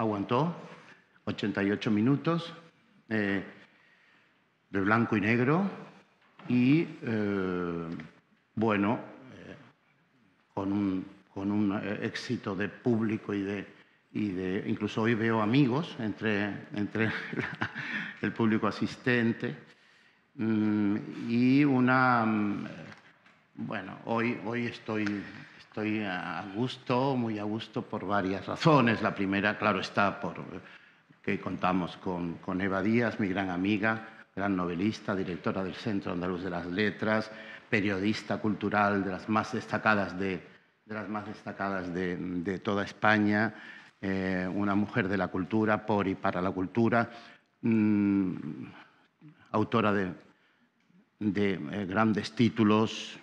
aguantó 88 minutos eh, de blanco y negro y, eh, bueno, eh, con, un, éxito de público y de, y de... Incluso hoy veo amigos entre, entre el público asistente mm, y una... Mm, bueno, hoy, hoy estoy Estoy a gusto, muy a gusto por varias razones. La primera, claro, está por que contamos con, Eva Díaz, mi gran amiga, gran novelista, directora del Centro Andaluz de las Letras, periodista cultural de las más destacadas de, las más destacadas de, toda España, eh, una mujer de la cultura, por y para la cultura, mm, autora de, eh, grandes títulos,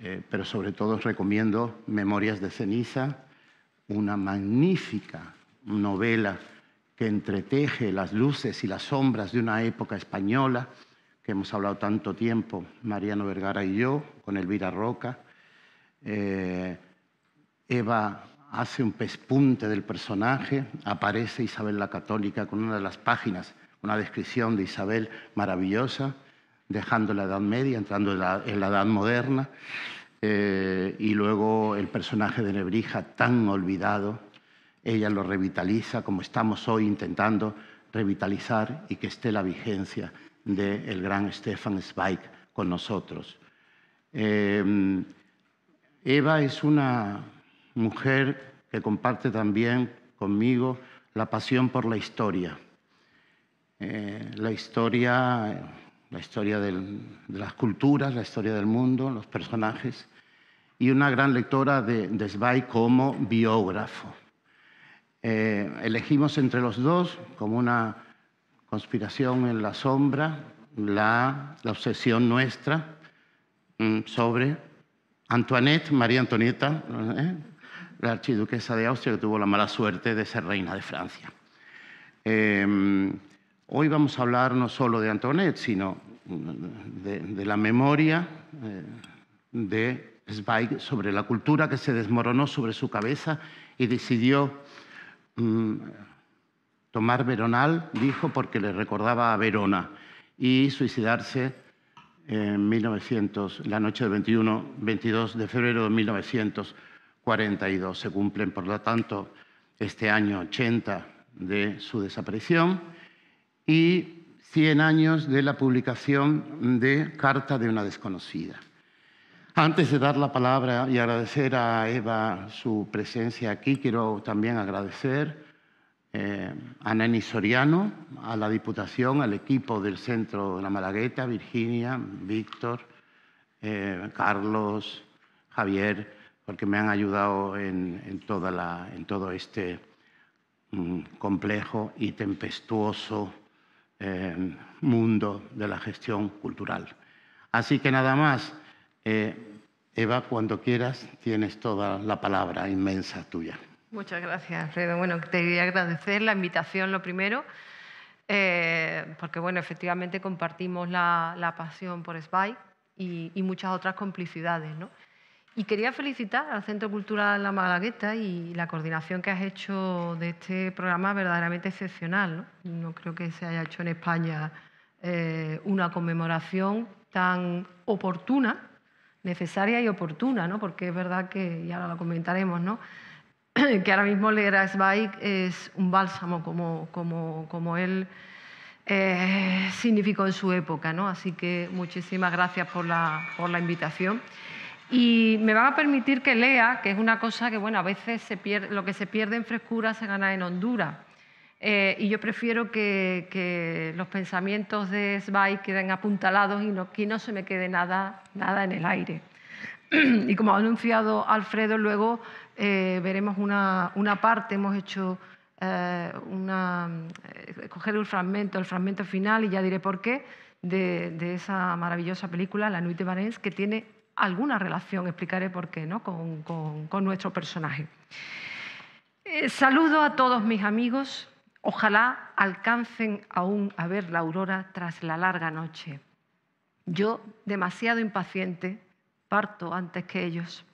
eh, pero sobre todo os recomiendo Memorias de ceniza, una magnífica novela que entreteje las luces y las sombras de una época española, que hemos hablado tanto tiempo, Mariano Vergara y yo, con Elvira Roca. Eh, Eva hace un pespunte del personaje, aparece Isabel la Católica con una de las páginas, una descripción de Isabel maravillosa dejando la Edad Media, entrando en la, Edad Moderna, eh, y luego el personaje de Nebrija tan olvidado, ella lo revitaliza como estamos hoy intentando revitalizar y que esté la vigencia del gran Stefan Zweig con nosotros. Em, Eva es una mujer que comparte también conmigo la pasión por la historia. Eh, la historia la historia de las culturas, la historia del mundo, los personajes, y una gran lectora de, de Zweig como biógrafo. Eh, elegimos entre los dos, como una conspiración en la sombra, la, obsesión nuestra mm, sobre Antoinette, María Antonieta, ¿eh? la archiduquesa de Austria, que tuvo la mala suerte de ser reina de Francia. Eh, Hoy vamos a hablar no solo de Antoinette, sino de, la memoria eh, de Zweig sobre la cultura que se desmoronó sobre su cabeza y decidió mm, tomar Veronal, dijo, porque le recordaba a Verona, y suicidarse en 1900, la noche del 21, 22 de febrero de 1942. Se cumplen, por lo tanto, este año 80 de su desaparición y 100 años de la publicación de Carta de una desconocida. Antes de dar la palabra y agradecer a Eva su presencia aquí, quiero también agradecer eh, a Neni Soriano, a la Diputación, al equipo del Centro de la Malagueta, Virginia, Víctor, eh, Carlos, Javier, porque me han ayudado en, todo este mm, complejo y tempestuoso Em, mundo de la gestión cultural. Así que nada más, eh, Eva, cuando quieras, tienes toda la palabra inmensa tuya. Muchas gracias, Alfredo. Bueno, te quería agradecer la invitación, lo primero, eh, porque, bueno, efectivamente compartimos la, pasión por Spike y, y, muchas otras complicidades, ¿no? Y quería felicitar al Centro Cultural La Malagueta y la coordinación que has hecho de este programa verdaderamente excepcional. No, creo que se haya hecho en España eh, una conmemoración tan oportuna, necesaria y oportuna, ¿no? porque es verdad que, y ahora lo comentaremos, ¿no? que ahora mismo a Zweig es un bálsamo como, él eh, significó en su época. ¿no? Así que muchísimas gracias por la invitación. Y me van a permitir que lea, que es una cosa que, bueno, a veces se pierde, lo que se pierde en frescura se gana en Honduras. Eh, y yo prefiero que, que, los pensamientos de Svay queden apuntalados y no, que no se me quede nada, nada en el aire. y como ha anunciado Alfredo, luego eh, veremos una, una, parte, hemos hecho eh, una, coger un fragmento, el fragmento final, y ya diré por qué, de, de esa maravillosa película, La Nuit de Varennes, que tiene alguna relación, explicaré por qué, ¿no? con, nuestro personaje. Eh, saludo a todos mis amigos, ojalá alcancen aún a ver la aurora tras la larga noche. Yo, demasiado impaciente, parto antes que ellos.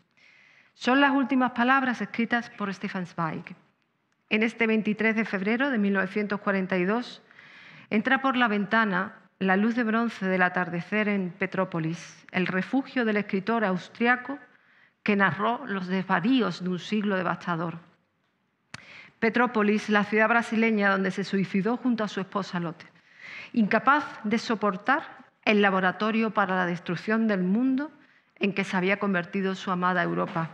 Son las últimas palabras escritas por Stefan Zweig. En este 23 de febrero de 1942, entra por la ventana la luz de bronce del atardecer en Petrópolis, el refugio del escritor austriaco que narró los desvaríos de un siglo devastador. Petrópolis, la ciudad brasileña donde se suicidó junto a su esposa Lotte, incapaz de soportar el laboratorio para la destrucción del mundo en que se había convertido su amada Europa.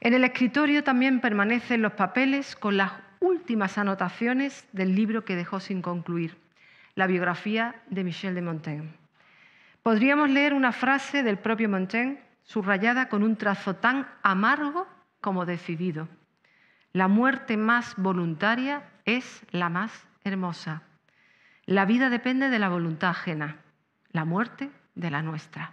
En el escritorio también permanecen los papeles con las últimas anotaciones del libro que dejó sin concluir la biografía de Michel de Montaigne. Podríamos leer una frase del propio Montaigne subrayada con un trazo tan amargo como decidido. La muerte más voluntaria es la más hermosa. La vida depende de la voluntad ajena, la muerte de la nuestra.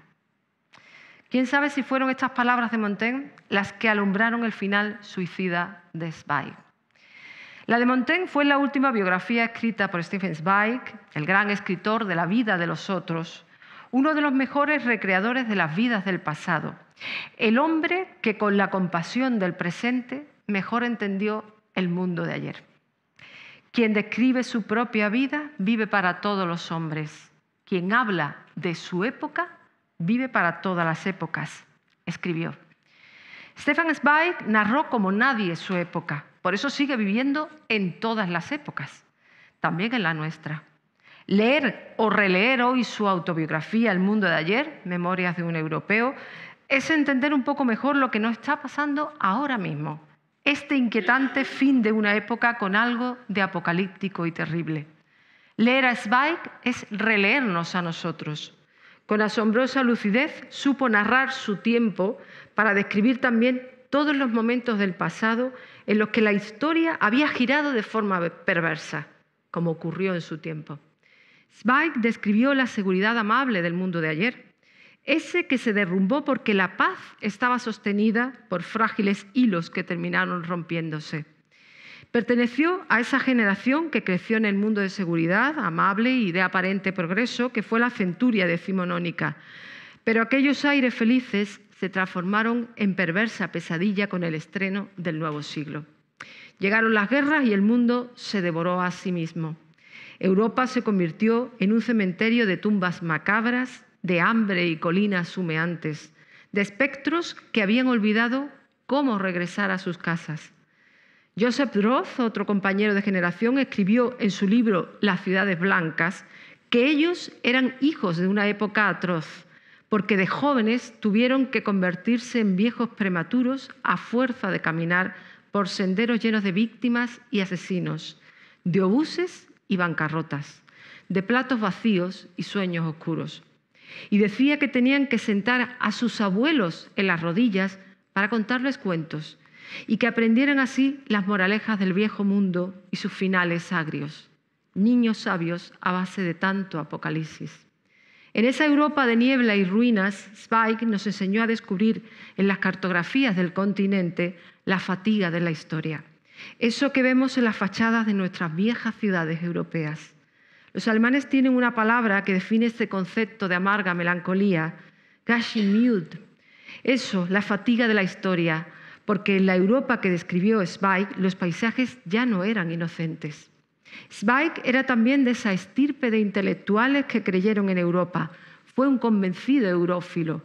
¿Quién sabe si fueron estas palabras de Montaigne las que alumbraron el final suicida de Zweig? La de Montaigne fue la última biografía escrita por Stephen Zweig, el gran escritor de la vida de los otros, uno de los mejores recreadores de las vidas del pasado, el hombre que con la compasión del presente mejor entendió el mundo de ayer. Quien describe su propia vida vive para todos los hombres. Quien habla de su época vive para todas las épocas, escribió. Stephen Zweig narró como nadie su época, por eso sigue viviendo en todas las épocas, también en la nuestra. Leer o releer hoy su autobiografía El mundo de ayer, Memorias de un europeo, es entender un poco mejor lo que nos está pasando ahora mismo, este inquietante fin de una época con algo de apocalíptico y terrible. Leer a Zweig es releernos a nosotros. Con asombrosa lucidez supo narrar su tiempo para describir también todos los momentos del pasado en los que la historia había girado de forma perversa, como ocurrió en su tiempo. Zweig describió la seguridad amable del mundo de ayer, ese que se derrumbó porque la paz estaba sostenida por frágiles hilos que terminaron rompiéndose. Perteneció a esa generación que creció en el mundo de seguridad, amable y de aparente progreso, que fue la centuria decimonónica. Pero aquellos aires felices se transformaron en perversa pesadilla con el estreno del nuevo siglo. Llegaron las guerras y el mundo se devoró a sí mismo. Europa se convirtió en un cementerio de tumbas macabras, de hambre y colinas humeantes, de espectros que habían olvidado cómo regresar a sus casas. Joseph Roth, otro compañero de generación, escribió en su libro Las ciudades blancas que ellos eran hijos de una época atroz, porque de jóvenes tuvieron que convertirse en viejos prematuros a fuerza de caminar por senderos llenos de víctimas y asesinos, de obuses y bancarrotas, de platos vacíos y sueños oscuros. Y decía que tenían que sentar a sus abuelos en las rodillas para contarles cuentos y que aprendieran así las moralejas del viejo mundo y sus finales agrios. Niños sabios a base de tanto apocalipsis. En esa Europa de niebla y ruinas, Zweig nos enseñó a descubrir en las cartografías del continente la fatiga de la historia, eso que vemos en las fachadas de nuestras viejas ciudades europeas. Los alemanes tienen una palabra que define este concepto de amarga melancolía, Mute. Eso, la fatiga de la historia, porque en la Europa que describió Zweig los paisajes ya no eran inocentes. Zweig era también de esa estirpe de intelectuales que creyeron en Europa. Fue un convencido eurófilo.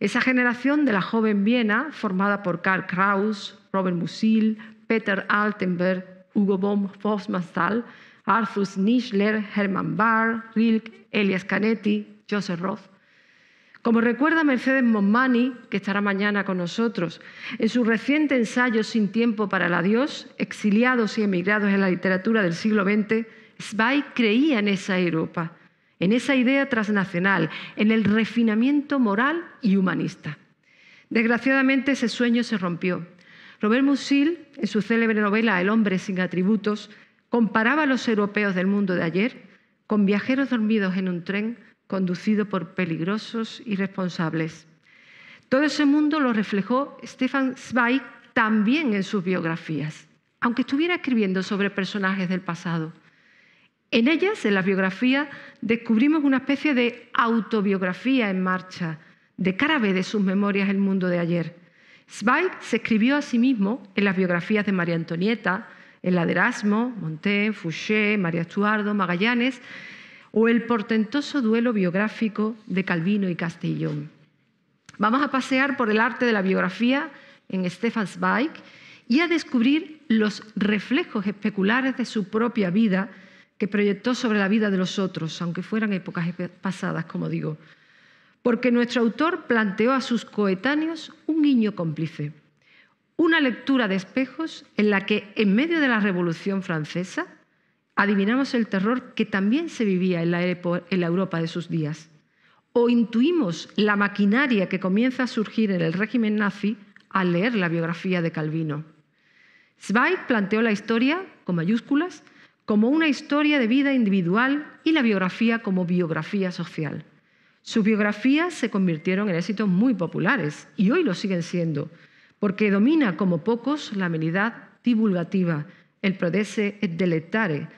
Esa generación de la joven Viena, formada por Karl Kraus, Robert Musil, Peter Altenberg, Hugo von Hofmannsthal, Arthur Nischler, Hermann Barr, Rilke, Elias Canetti, Joseph Roth, como recuerda Mercedes Monmani, que estará mañana con nosotros, en su reciente ensayo Sin tiempo para la Dios, exiliados y emigrados en la literatura del siglo XX, Zweig creía en esa Europa, en esa idea transnacional, en el refinamiento moral y humanista. Desgraciadamente ese sueño se rompió. Robert Musil, en su célebre novela El hombre sin atributos, comparaba a los europeos del mundo de ayer con viajeros dormidos en un tren conducido por peligrosos y responsables. Todo ese mundo lo reflejó Stefan Zweig también en sus biografías, aunque estuviera escribiendo sobre personajes del pasado. En ellas, en las biografías, descubrimos una especie de autobiografía en marcha, de cara ver de sus memorias El mundo de ayer. Zweig se escribió a sí mismo en las biografías de María Antonieta, en la de Erasmo, Montaigne, Fouché, María Estuardo, Magallanes, o el portentoso duelo biográfico de Calvino y Castellón. Vamos a pasear por el arte de la biografía en Stefan Zweig y a descubrir los reflejos especulares de su propia vida que proyectó sobre la vida de los otros, aunque fueran épocas pasadas, como digo, porque nuestro autor planteó a sus coetáneos un guiño cómplice, una lectura de espejos en la que, en medio de la Revolución Francesa, adivinamos el terror que también se vivía en la, Europa de sus días, o intuimos la maquinaria que comienza a surgir en el régimen nazi al leer la biografía de Calvino. Zweig planteó la historia, con mayúsculas, como una historia de vida individual y la biografía como biografía social. Sus biografías se convirtieron en éxitos muy populares y hoy lo siguen siendo, porque domina como pocos la amenidad divulgativa, el prodese et delectare,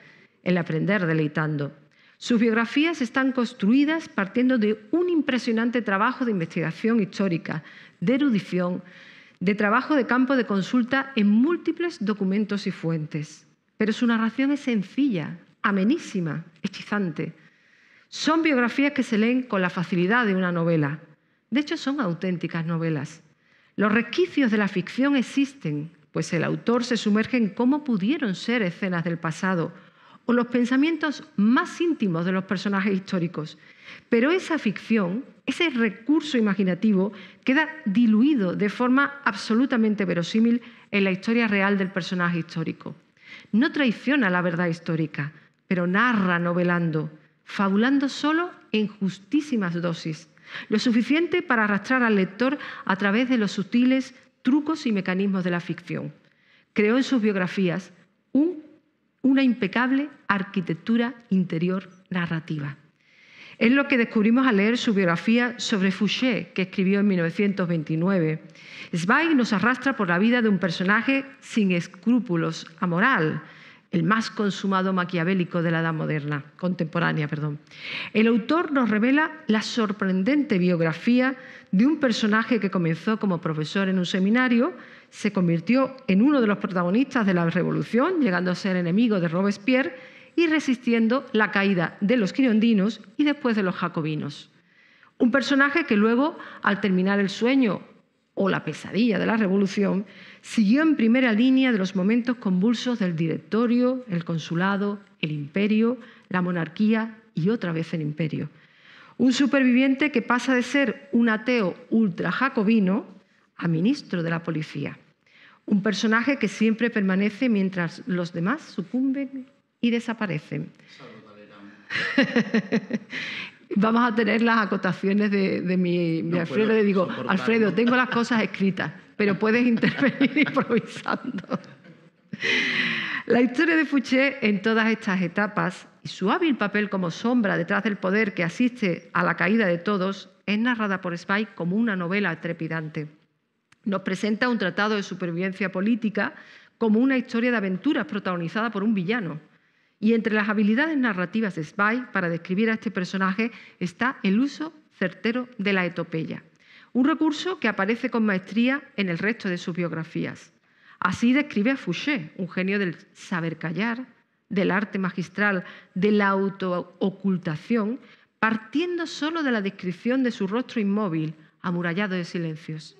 el aprender deleitando. Sus biografías están construidas partiendo de un impresionante trabajo de investigación histórica, de erudición, de trabajo de campo de consulta en múltiples documentos y fuentes. Pero su narración es sencilla, amenísima, hechizante. Son biografías que se leen con la facilidad de una novela. De hecho, son auténticas novelas. Los resquicios de la ficción existen, pues el autor se sumerge en cómo pudieron ser escenas del pasado o los pensamientos más íntimos de los personajes históricos. Pero esa ficción, ese recurso imaginativo, queda diluido de forma absolutamente verosímil en la historia real del personaje histórico. No traiciona la verdad histórica, pero narra novelando, fabulando solo en justísimas dosis, lo suficiente para arrastrar al lector a través de los sutiles trucos y mecanismos de la ficción. Creó en sus biografías un una impecable arquitectura interior narrativa. Es lo que descubrimos al leer su biografía sobre Fouché, que escribió en 1929. Zweig nos arrastra por la vida de un personaje sin escrúpulos amoral, el más consumado maquiavélico de la edad moderna, contemporánea, perdón. El autor nos revela la sorprendente biografía de un personaje que comenzó como profesor en un seminario, se convirtió en uno de los protagonistas de la revolución, llegando a ser enemigo de Robespierre y resistiendo la caída de los quirondinos y después de los jacobinos. Un personaje que luego, al terminar el sueño o la pesadilla de la revolución, siguió en primera línea de los momentos convulsos del directorio, el consulado, el imperio, la monarquía y otra vez el imperio. Un superviviente que pasa de ser un ateo ultra jacobino a ministro de la policía. Un personaje que siempre permanece mientras los demás sucumben y desaparecen. Vamos a tener las acotaciones de, mi, Alfredo. digo, Alfredo, tengo las cosas escritas, pero puedes intervenir improvisando. La historia de Fouché en todas estas etapas y su hábil papel como sombra detrás del poder que asiste a la caída de todos es narrada por Spike como una novela trepidante nos presenta un tratado de supervivencia política como una historia de aventuras protagonizada por un villano. Y entre las habilidades narrativas de Spy para describir a este personaje está el uso certero de la etopeya, un recurso que aparece con maestría en el resto de sus biografías. Así describe a Fouché, un genio del saber callar, del arte magistral, de la autoocultación, partiendo solo de la descripción de su rostro inmóvil, amurallado de silencios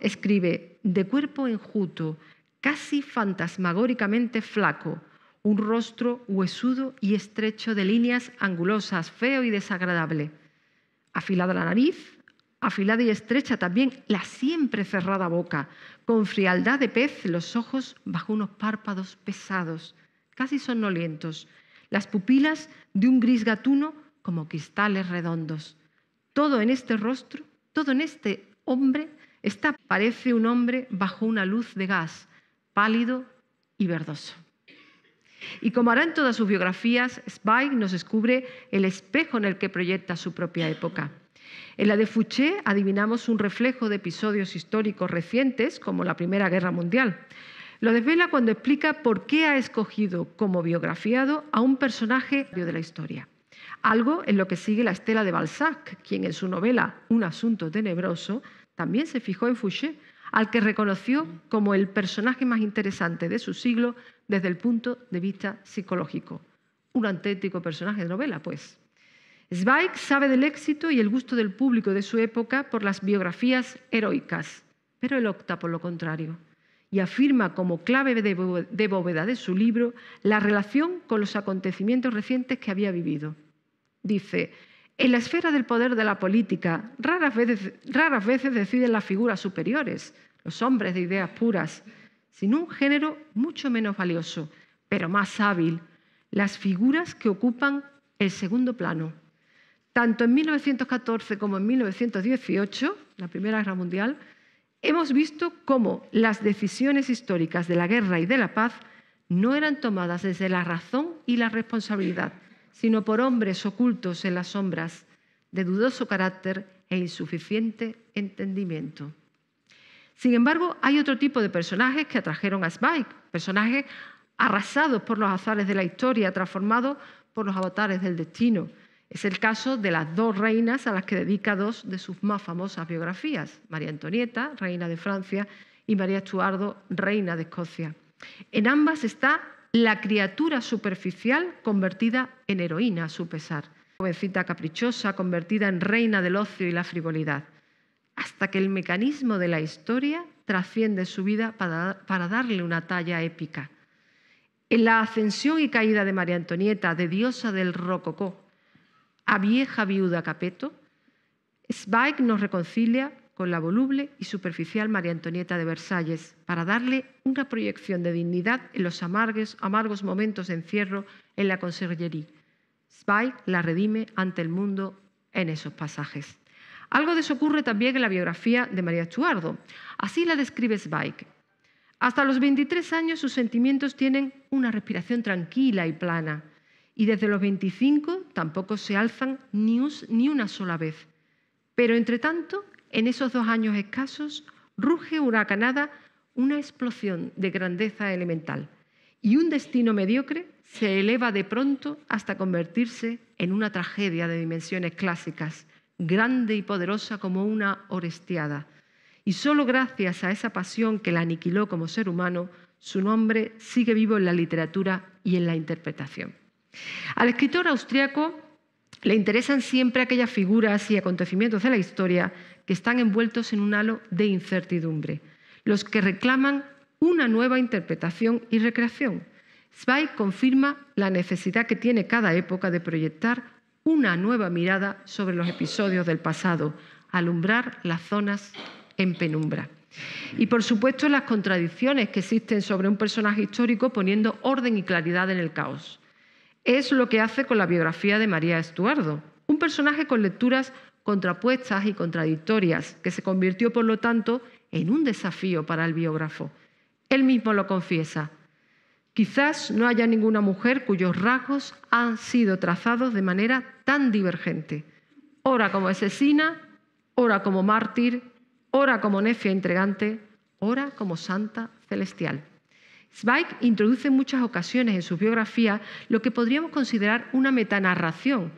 escribe, de cuerpo enjuto, casi fantasmagóricamente flaco, un rostro huesudo y estrecho de líneas angulosas, feo y desagradable. Afilada la nariz, afilada y estrecha también la siempre cerrada boca, con frialdad de pez los ojos bajo unos párpados pesados, casi sonolientos, las pupilas de un gris gatuno como cristales redondos. Todo en este rostro, todo en este hombre esta parece un hombre bajo una luz de gas, pálido y verdoso. Y como hará en todas sus biografías, Spike nos descubre el espejo en el que proyecta su propia época. En la de Fouché adivinamos un reflejo de episodios históricos recientes, como la Primera Guerra Mundial. Lo desvela cuando explica por qué ha escogido como biografiado a un personaje de la historia. Algo en lo que sigue la estela de Balzac, quien en su novela Un asunto tenebroso también se fijó en Fouché, al que reconoció como el personaje más interesante de su siglo desde el punto de vista psicológico. Un auténtico personaje de novela, pues. Zweig sabe del éxito y el gusto del público de su época por las biografías heroicas, pero él opta por lo contrario y afirma como clave de bóveda de su libro la relación con los acontecimientos recientes que había vivido. Dice, en la esfera del poder de la política, raras veces, deciden las figuras superiores, los hombres de ideas puras, sino un género mucho menos valioso, pero más hábil, las figuras que ocupan el segundo plano. Tanto en 1914 como en 1918, la Primera Guerra Mundial, hemos visto cómo las decisiones históricas de la guerra y de la paz no eran tomadas desde la razón y la responsabilidad, sino por hombres ocultos en las sombras, de dudoso carácter e insuficiente entendimiento. Sin embargo, hay otro tipo de personajes que atrajeron a Spike, personajes arrasados por los azares de la historia, transformados por los avatares del destino. Es el caso de las dos reinas a las que dedica dos de sus más famosas biografías, María Antonieta, reina de Francia, y María Estuardo, reina de Escocia. En ambas está la criatura superficial convertida en heroína a su pesar, jovencita caprichosa convertida en reina del ocio y la frivolidad, hasta que el mecanismo de la historia trasciende su vida para, darle una talla épica. En la ascensión y caída de María Antonieta, de diosa del rococó, a vieja viuda Capeto, Spike nos reconcilia con la voluble y superficial María Antonieta de Versalles, para darle una proyección de dignidad en los amargos momentos de encierro en la conserjería. Zweig la redime ante el mundo en esos pasajes. Algo de ocurre también en la biografía de María Estuardo. Así la describe Zweig. Hasta los 23 años sus sentimientos tienen una respiración tranquila y plana, y desde los 25 tampoco se alzan ni, ni una sola vez. Pero entre tanto, en esos dos años escasos ruge huracanada una explosión de grandeza elemental y un destino mediocre se eleva de pronto hasta convertirse en una tragedia de dimensiones clásicas, grande y poderosa como una orestiada. Y solo gracias a esa pasión que la aniquiló como ser humano, su nombre sigue vivo en la literatura y en la interpretación. Al escritor austriaco le interesan siempre aquellas figuras y acontecimientos de la historia que están envueltos en un halo de incertidumbre, los que reclaman una nueva interpretación y recreación. Zweig confirma la necesidad que tiene cada época de proyectar una nueva mirada sobre los episodios del pasado, alumbrar las zonas en penumbra. Y por supuesto las contradicciones que existen sobre un personaje histórico poniendo orden y claridad en el caos. Es lo que hace con la biografía de María Estuardo, un personaje con lecturas contrapuestas y contradictorias, que se convirtió, por lo tanto, en un desafío para el biógrafo. Él mismo lo confiesa. Quizás no haya ninguna mujer cuyos rasgos han sido trazados de manera tan divergente. Ora como asesina, ora como mártir, ora como nefia entregante, ora como santa celestial. Zweig introduce en muchas ocasiones en su biografía lo que podríamos considerar una metanarración,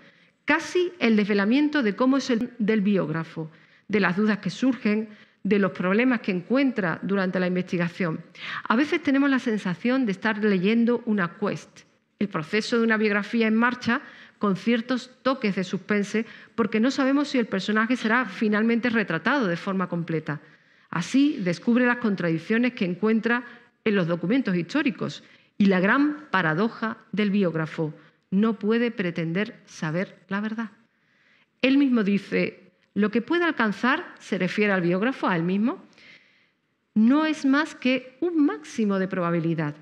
casi el desvelamiento de cómo es el del biógrafo, de las dudas que surgen, de los problemas que encuentra durante la investigación. A veces tenemos la sensación de estar leyendo una quest, el proceso de una biografía en marcha con ciertos toques de suspense porque no sabemos si el personaje será finalmente retratado de forma completa. Así descubre las contradicciones que encuentra en los documentos históricos y la gran paradoja del biógrafo, no puede pretender saber la verdad. Él mismo dice, lo que puede alcanzar, se refiere al biógrafo, a él mismo, no es más que un máximo de probabilidad.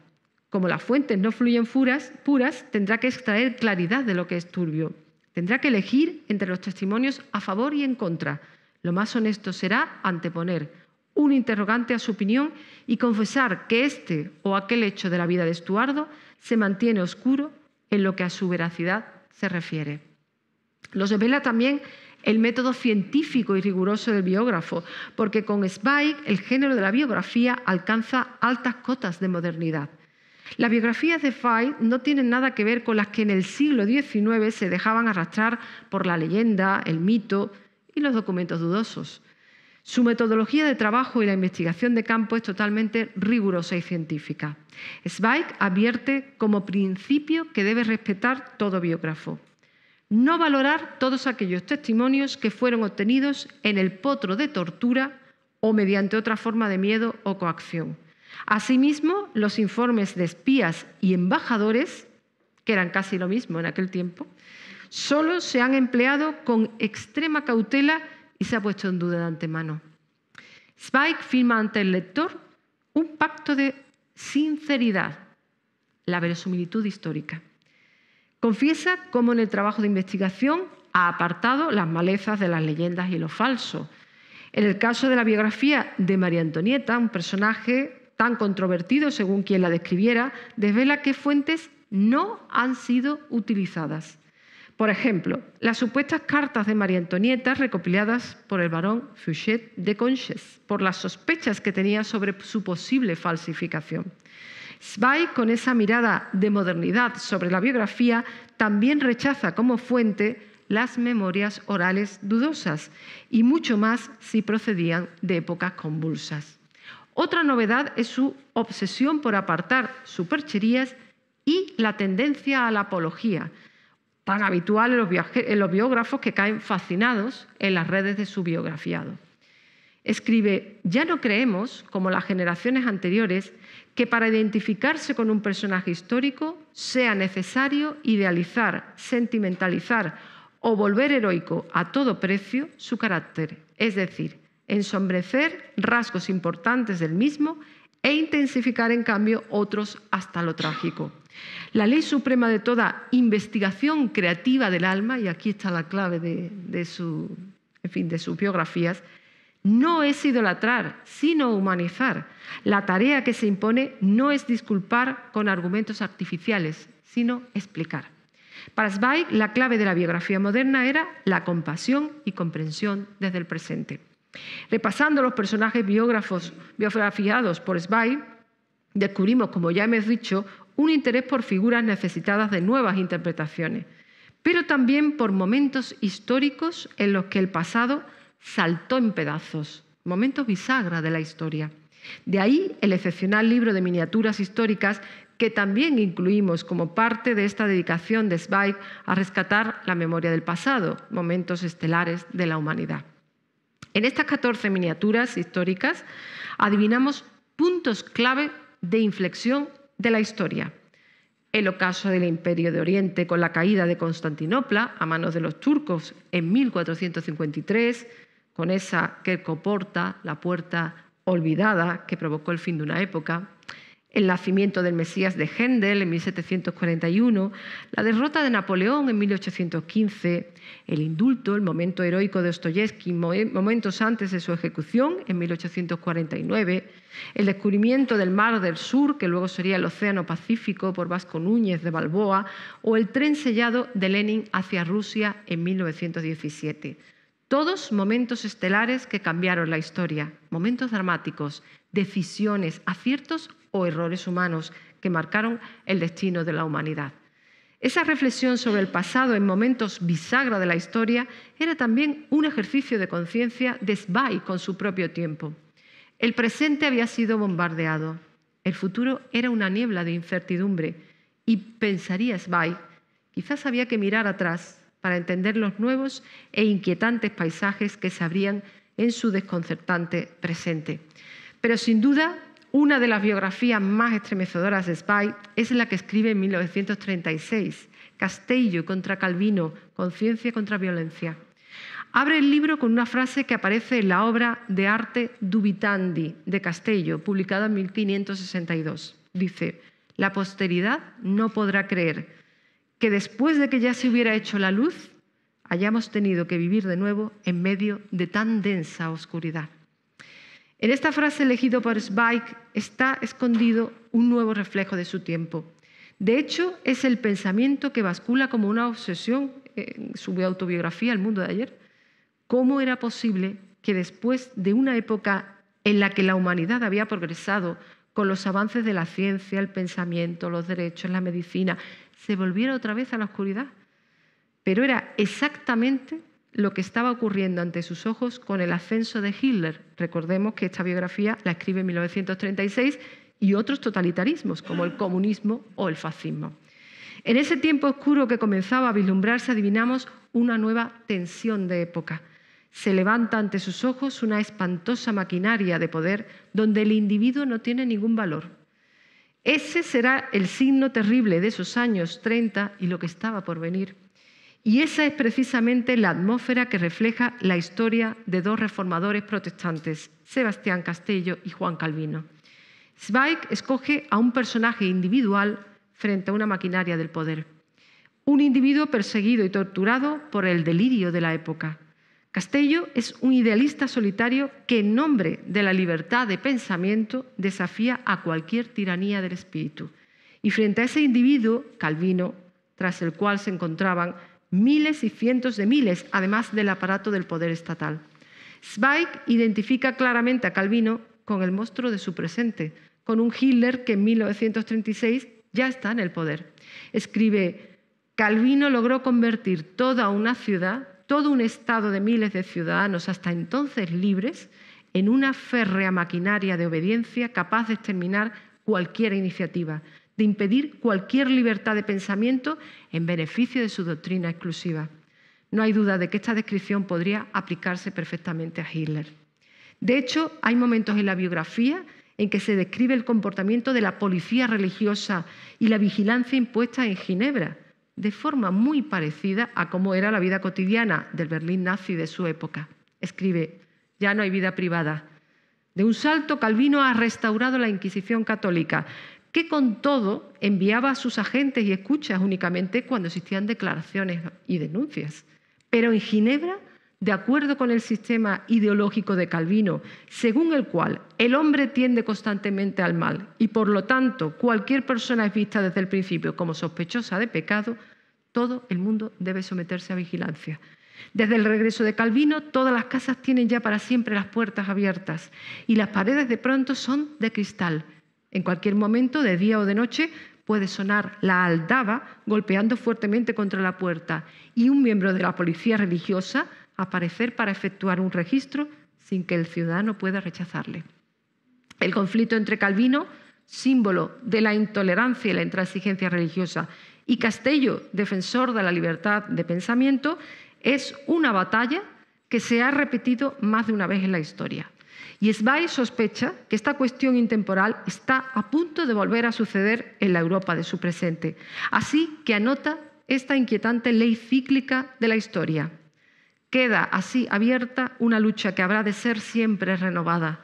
Como las fuentes no fluyen puras, puras, tendrá que extraer claridad de lo que es turbio. Tendrá que elegir entre los testimonios a favor y en contra. Lo más honesto será anteponer un interrogante a su opinión y confesar que este o aquel hecho de la vida de Estuardo se mantiene oscuro en lo que a su veracidad se refiere. Los revela también el método científico y riguroso del biógrafo, porque con Spike el género de la biografía alcanza altas cotas de modernidad. Las biografías de Spike no tienen nada que ver con las que en el siglo XIX se dejaban arrastrar por la leyenda, el mito y los documentos dudosos. Su metodología de trabajo y la investigación de campo es totalmente rigurosa y científica. Zweig advierte como principio que debe respetar todo biógrafo. No valorar todos aquellos testimonios que fueron obtenidos en el potro de tortura o mediante otra forma de miedo o coacción. Asimismo, los informes de espías y embajadores, que eran casi lo mismo en aquel tiempo, solo se han empleado con extrema cautela y se ha puesto en duda de antemano. Spike firma ante el lector un pacto de sinceridad, la verosimilitud histórica. Confiesa cómo en el trabajo de investigación ha apartado las malezas de las leyendas y lo falso. En el caso de la biografía de María Antonieta, un personaje tan controvertido según quien la describiera, desvela que fuentes no han sido utilizadas. Por ejemplo, las supuestas cartas de María Antonieta recopiladas por el barón Fuchet de Conches, por las sospechas que tenía sobre su posible falsificación. Zweig, con esa mirada de modernidad sobre la biografía, también rechaza como fuente las memorias orales dudosas y mucho más si procedían de épocas convulsas. Otra novedad es su obsesión por apartar supercherías y la tendencia a la apología, tan habitual en los, los biógrafos que caen fascinados en las redes de su biografiado. Escribe, ya no creemos, como las generaciones anteriores, que para identificarse con un personaje histórico sea necesario idealizar, sentimentalizar o volver heroico a todo precio su carácter, es decir, ensombrecer rasgos importantes del mismo e intensificar en cambio otros hasta lo trágico. La ley suprema de toda investigación creativa del alma, y aquí está la clave de, sus biografías, no es idolatrar, sino humanizar. La tarea que se impone no es disculpar con argumentos artificiales, sino explicar. Para Zweig, la clave de la biografía moderna era la compasión y comprensión desde el presente. Repasando los personajes biógrafos biografiados por Zweig, descubrimos, como ya hemos dicho, un interés por figuras necesitadas de nuevas interpretaciones, pero también por momentos históricos en los que el pasado saltó en pedazos, momentos bisagra de la historia. De ahí el excepcional libro de miniaturas históricas que también incluimos como parte de esta dedicación de Zweig a rescatar la memoria del pasado, momentos estelares de la humanidad. En estas 14 miniaturas históricas adivinamos puntos clave de inflexión de la historia. El ocaso del Imperio de Oriente con la caída de Constantinopla a manos de los turcos en 1453, con esa que la puerta olvidada que provocó el fin de una época el nacimiento del Mesías de Händel en 1741, la derrota de Napoleón en 1815, el indulto, el momento heroico de Ostoyevsky momentos antes de su ejecución en 1849, el descubrimiento del Mar del Sur, que luego sería el Océano Pacífico por Vasco Núñez de Balboa, o el tren sellado de Lenin hacia Rusia en 1917. Todos momentos estelares que cambiaron la historia, momentos dramáticos, decisiones, aciertos o errores humanos que marcaron el destino de la humanidad. Esa reflexión sobre el pasado en momentos bisagra de la historia era también un ejercicio de conciencia de Svay con su propio tiempo. El presente había sido bombardeado, el futuro era una niebla de incertidumbre y pensaría Svay, quizás había que mirar atrás para entender los nuevos e inquietantes paisajes que se abrían en su desconcertante presente. Pero sin duda una de las biografías más estremecedoras de Spy es la que escribe en 1936, Castello contra Calvino, Conciencia contra Violencia. Abre el libro con una frase que aparece en la obra de arte Dubitandi de Castello, publicada en 1562. Dice, la posteridad no podrá creer que después de que ya se hubiera hecho la luz, hayamos tenido que vivir de nuevo en medio de tan densa oscuridad. En esta frase elegida por Zweig está escondido un nuevo reflejo de su tiempo. De hecho, es el pensamiento que bascula como una obsesión en eh, su autobiografía El mundo de ayer. ¿Cómo era posible que después de una época en la que la humanidad había progresado con los avances de la ciencia, el pensamiento, los derechos, la medicina, se volviera otra vez a la oscuridad? Pero era exactamente lo que estaba ocurriendo ante sus ojos con el ascenso de Hitler. Recordemos que esta biografía la escribe en 1936 y otros totalitarismos como el comunismo o el fascismo. En ese tiempo oscuro que comenzaba a vislumbrarse adivinamos una nueva tensión de época. Se levanta ante sus ojos una espantosa maquinaria de poder donde el individuo no tiene ningún valor. Ese será el signo terrible de esos años 30 y lo que estaba por venir. Y esa es precisamente la atmósfera que refleja la historia de dos reformadores protestantes, Sebastián Castello y Juan Calvino. Zweig escoge a un personaje individual frente a una maquinaria del poder, un individuo perseguido y torturado por el delirio de la época. Castello es un idealista solitario que en nombre de la libertad de pensamiento desafía a cualquier tiranía del espíritu. Y frente a ese individuo, Calvino, tras el cual se encontraban miles y cientos de miles, además del aparato del poder estatal. Zweig identifica claramente a Calvino con el monstruo de su presente, con un Hitler que en 1936 ya está en el poder. Escribe, Calvino logró convertir toda una ciudad, todo un estado de miles de ciudadanos hasta entonces libres, en una férrea maquinaria de obediencia capaz de exterminar cualquier iniciativa, de impedir cualquier libertad de pensamiento en beneficio de su doctrina exclusiva. No hay duda de que esta descripción podría aplicarse perfectamente a Hitler. De hecho, hay momentos en la biografía en que se describe el comportamiento de la policía religiosa y la vigilancia impuesta en Ginebra, de forma muy parecida a cómo era la vida cotidiana del Berlín nazi de su época. Escribe, ya no hay vida privada. De un salto, Calvino ha restaurado la Inquisición católica, que con todo enviaba a sus agentes y escuchas únicamente cuando existían declaraciones y denuncias. Pero en Ginebra, de acuerdo con el sistema ideológico de Calvino, según el cual el hombre tiende constantemente al mal y por lo tanto cualquier persona es vista desde el principio como sospechosa de pecado, todo el mundo debe someterse a vigilancia. Desde el regreso de Calvino, todas las casas tienen ya para siempre las puertas abiertas y las paredes de pronto son de cristal en cualquier momento, de día o de noche, puede sonar la aldaba golpeando fuertemente contra la puerta y un miembro de la policía religiosa aparecer para efectuar un registro sin que el ciudadano pueda rechazarle. El conflicto entre Calvino, símbolo de la intolerancia y la intransigencia religiosa, y Castello, defensor de la libertad de pensamiento, es una batalla que se ha repetido más de una vez en la historia. Y Svay sospecha que esta cuestión intemporal está a punto de volver a suceder en la Europa de su presente. Así que anota esta inquietante ley cíclica de la historia. Queda así abierta una lucha que habrá de ser siempre renovada,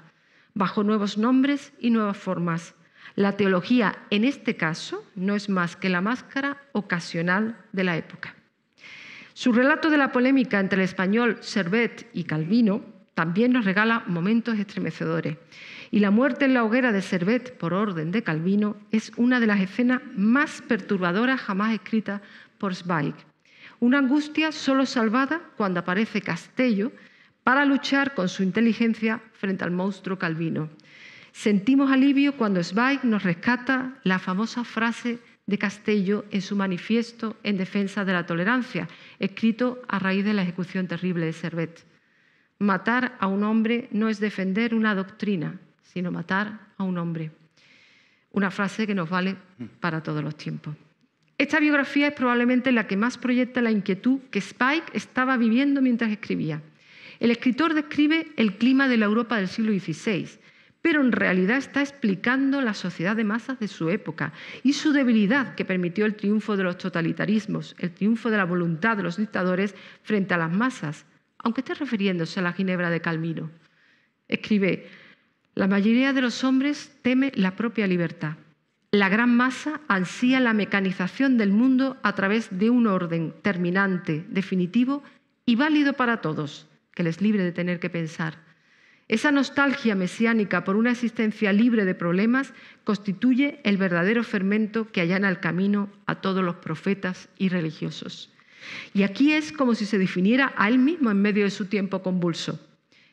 bajo nuevos nombres y nuevas formas. La teología, en este caso, no es más que la máscara ocasional de la época. Su relato de la polémica entre el español Servet y Calvino también nos regala momentos estremecedores. Y la muerte en la hoguera de Servet, por orden de Calvino, es una de las escenas más perturbadoras jamás escritas por Zweig. Una angustia solo salvada cuando aparece Castello para luchar con su inteligencia frente al monstruo Calvino. Sentimos alivio cuando Zweig nos rescata la famosa frase de Castello en su manifiesto en defensa de la tolerancia, escrito a raíz de la ejecución terrible de Servet. Matar a un hombre no es defender una doctrina, sino matar a un hombre. Una frase que nos vale para todos los tiempos. Esta biografía es probablemente la que más proyecta la inquietud que Spike estaba viviendo mientras escribía. El escritor describe el clima de la Europa del siglo XVI, pero en realidad está explicando la sociedad de masas de su época y su debilidad que permitió el triunfo de los totalitarismos, el triunfo de la voluntad de los dictadores frente a las masas, aunque esté refiriéndose a la Ginebra de Calvino. Escribe, la mayoría de los hombres teme la propia libertad. La gran masa ansía la mecanización del mundo a través de un orden terminante, definitivo y válido para todos, que les libre de tener que pensar. Esa nostalgia mesiánica por una existencia libre de problemas constituye el verdadero fermento que allana el camino a todos los profetas y religiosos. Y aquí es como si se definiera a él mismo en medio de su tiempo convulso.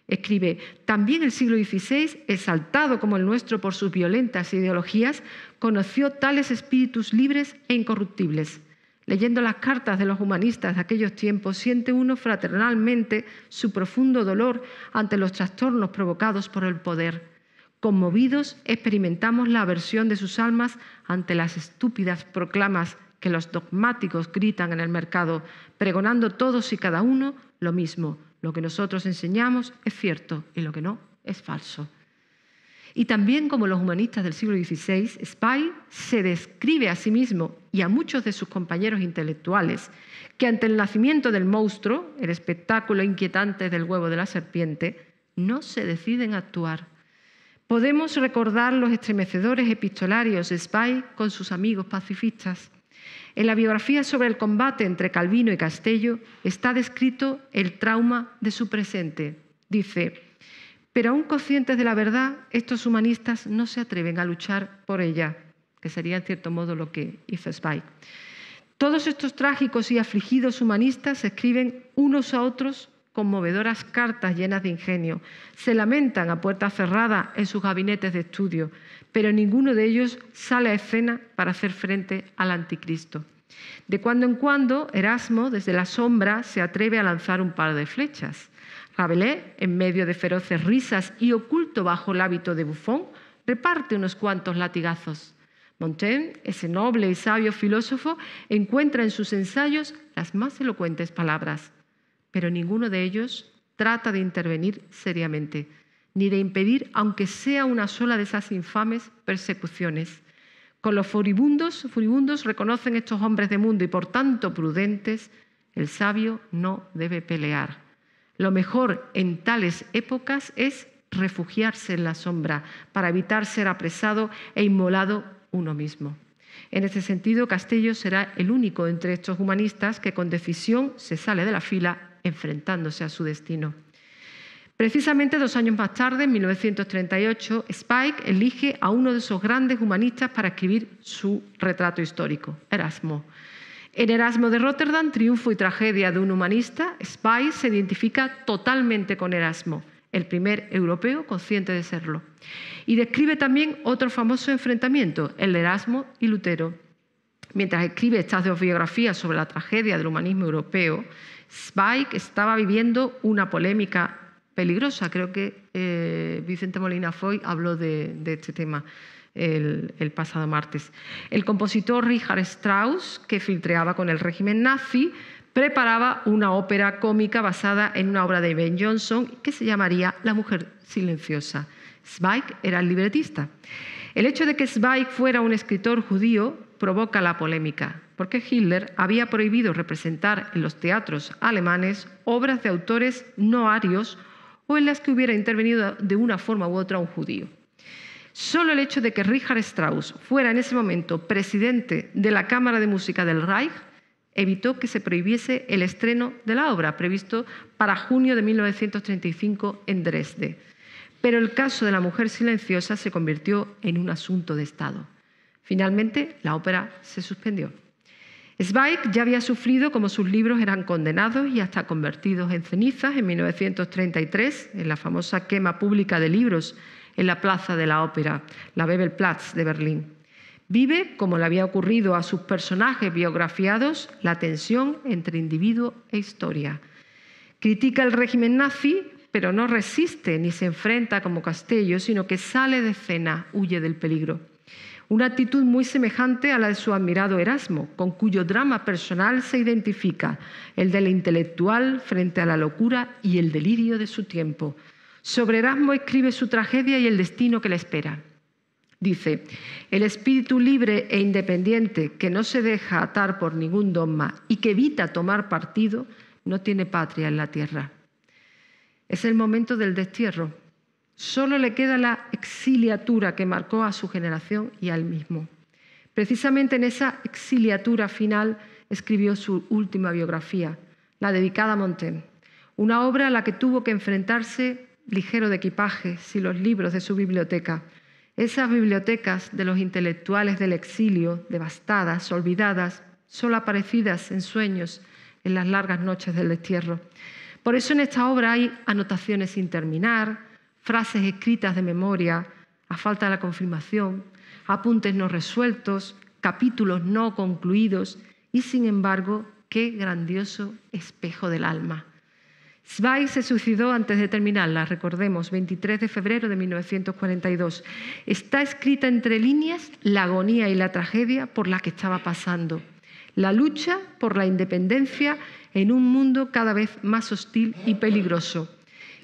Escribe, también el siglo XVI, exaltado como el nuestro por sus violentas ideologías, conoció tales espíritus libres e incorruptibles. Leyendo las cartas de los humanistas de aquellos tiempos, siente uno fraternalmente su profundo dolor ante los trastornos provocados por el poder. Conmovidos experimentamos la aversión de sus almas ante las estúpidas proclamas que los dogmáticos gritan en el mercado, pregonando todos y cada uno lo mismo. Lo que nosotros enseñamos es cierto y lo que no es falso. Y también como los humanistas del siglo XVI, Spy se describe a sí mismo y a muchos de sus compañeros intelectuales que ante el nacimiento del monstruo, el espectáculo inquietante del huevo de la serpiente, no se deciden a actuar. Podemos recordar los estremecedores epistolarios de Spy con sus amigos pacifistas en la biografía sobre el combate entre Calvino y Castello está descrito el trauma de su presente. Dice, pero aún conscientes de la verdad, estos humanistas no se atreven a luchar por ella, que sería en cierto modo lo que hizo Spike. Todos estos trágicos y afligidos humanistas escriben unos a otros conmovedoras cartas llenas de ingenio. Se lamentan a puerta cerrada en sus gabinetes de estudio, pero ninguno de ellos sale a escena para hacer frente al anticristo. De cuando en cuando, Erasmo, desde la sombra, se atreve a lanzar un par de flechas. Rabelais, en medio de feroces risas y oculto bajo el hábito de bufón, reparte unos cuantos latigazos. Montaigne, ese noble y sabio filósofo, encuentra en sus ensayos las más elocuentes palabras pero ninguno de ellos trata de intervenir seriamente, ni de impedir, aunque sea una sola de esas infames persecuciones. Con los furibundos, furibundos reconocen estos hombres de mundo y por tanto prudentes, el sabio no debe pelear. Lo mejor en tales épocas es refugiarse en la sombra para evitar ser apresado e inmolado uno mismo. En ese sentido, castillo será el único entre estos humanistas que con decisión se sale de la fila enfrentándose a su destino. Precisamente dos años más tarde, en 1938, Spike elige a uno de esos grandes humanistas para escribir su retrato histórico, Erasmo. En Erasmo de Rotterdam, Triunfo y Tragedia de un Humanista, Spike se identifica totalmente con Erasmo, el primer europeo consciente de serlo. Y describe también otro famoso enfrentamiento, el Erasmo y Lutero. Mientras escribe estas dos biografías sobre la tragedia del humanismo europeo Spike estaba viviendo una polémica peligrosa. Creo que eh, Vicente Molina Foy habló de, este tema el, pasado martes. El compositor Richard Strauss, que filtreaba con el régimen nazi, preparaba una ópera cómica basada en una obra de Ben Jonson que se llamaría La mujer silenciosa. Zweig era el libretista. El hecho de que Zweig fuera un escritor judío provoca la polémica porque Hitler había prohibido representar en los teatros alemanes obras de autores no arios o en las que hubiera intervenido de una forma u otra un judío. Solo el hecho de que Richard Strauss fuera en ese momento presidente de la Cámara de Música del Reich evitó que se prohibiese el estreno de la obra, previsto para junio de 1935 en Dresde. Pero el caso de la mujer silenciosa se convirtió en un asunto de Estado. Finalmente, la ópera se suspendió. Zweig ya había sufrido como sus libros eran condenados y hasta convertidos en cenizas en 1933, en la famosa quema pública de libros en la Plaza de la Ópera, la Bebelplatz de Berlín. Vive, como le había ocurrido a sus personajes biografiados, la tensión entre individuo e historia. Critica el régimen nazi, pero no resiste ni se enfrenta como Castello, sino que sale de escena, huye del peligro una actitud muy semejante a la de su admirado Erasmo, con cuyo drama personal se identifica el del intelectual frente a la locura y el delirio de su tiempo. Sobre Erasmo escribe su tragedia y el destino que le espera. Dice, el espíritu libre e independiente que no se deja atar por ningún dogma y que evita tomar partido, no tiene patria en la tierra. Es el momento del destierro, Solo le queda la exiliatura que marcó a su generación y al mismo. Precisamente en esa exiliatura final escribió su última biografía, la dedicada a Montaigne, una obra a la que tuvo que enfrentarse ligero de equipaje, sin los libros de su biblioteca. Esas bibliotecas de los intelectuales del exilio, devastadas, olvidadas, solo aparecidas en sueños en las largas noches del destierro. Por eso en esta obra hay anotaciones sin terminar, frases escritas de memoria, a falta de la confirmación, apuntes no resueltos, capítulos no concluidos y sin embargo, qué grandioso espejo del alma. Zweig se suicidó antes de terminarla, recordemos, 23 de febrero de 1942. Está escrita entre líneas la agonía y la tragedia por la que estaba pasando, la lucha por la independencia en un mundo cada vez más hostil y peligroso.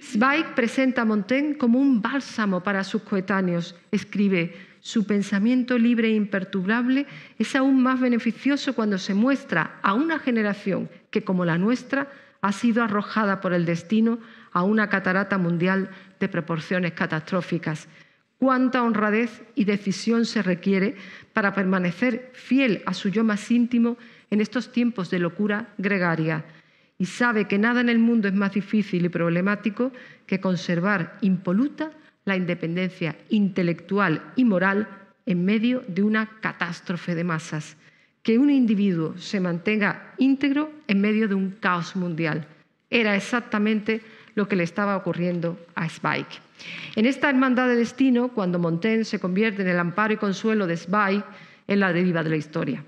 Zweig presenta a Montaigne como un bálsamo para sus coetáneos. Escribe, su pensamiento libre e imperturbable es aún más beneficioso cuando se muestra a una generación que, como la nuestra, ha sido arrojada por el destino a una catarata mundial de proporciones catastróficas. Cuánta honradez y decisión se requiere para permanecer fiel a su yo más íntimo en estos tiempos de locura gregaria y sabe que nada en el mundo es más difícil y problemático que conservar impoluta la independencia intelectual y moral en medio de una catástrofe de masas, que un individuo se mantenga íntegro en medio de un caos mundial. Era exactamente lo que le estaba ocurriendo a Spike. En esta hermandad de destino, cuando Montaigne se convierte en el amparo y consuelo de Spike en la deriva de la historia.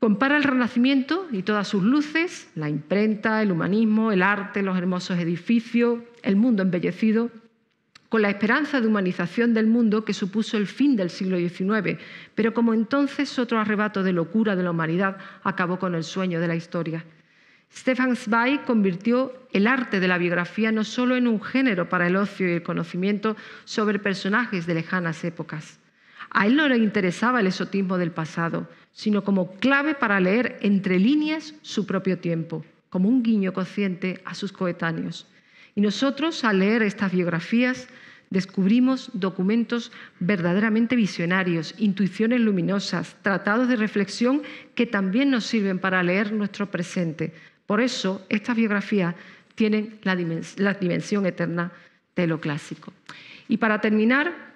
Compara el Renacimiento y todas sus luces, la imprenta, el humanismo, el arte, los hermosos edificios, el mundo embellecido, con la esperanza de humanización del mundo que supuso el fin del siglo XIX, pero como entonces otro arrebato de locura de la humanidad acabó con el sueño de la historia. Stefan Zweig convirtió el arte de la biografía no solo en un género para el ocio y el conocimiento sobre personajes de lejanas épocas. A él no le interesaba el esotismo del pasado, sino como clave para leer entre líneas su propio tiempo, como un guiño consciente a sus coetáneos. Y nosotros, al leer estas biografías, descubrimos documentos verdaderamente visionarios, intuiciones luminosas, tratados de reflexión que también nos sirven para leer nuestro presente. Por eso, estas biografías tienen la, dimensión eterna de lo clásico. Y para terminar,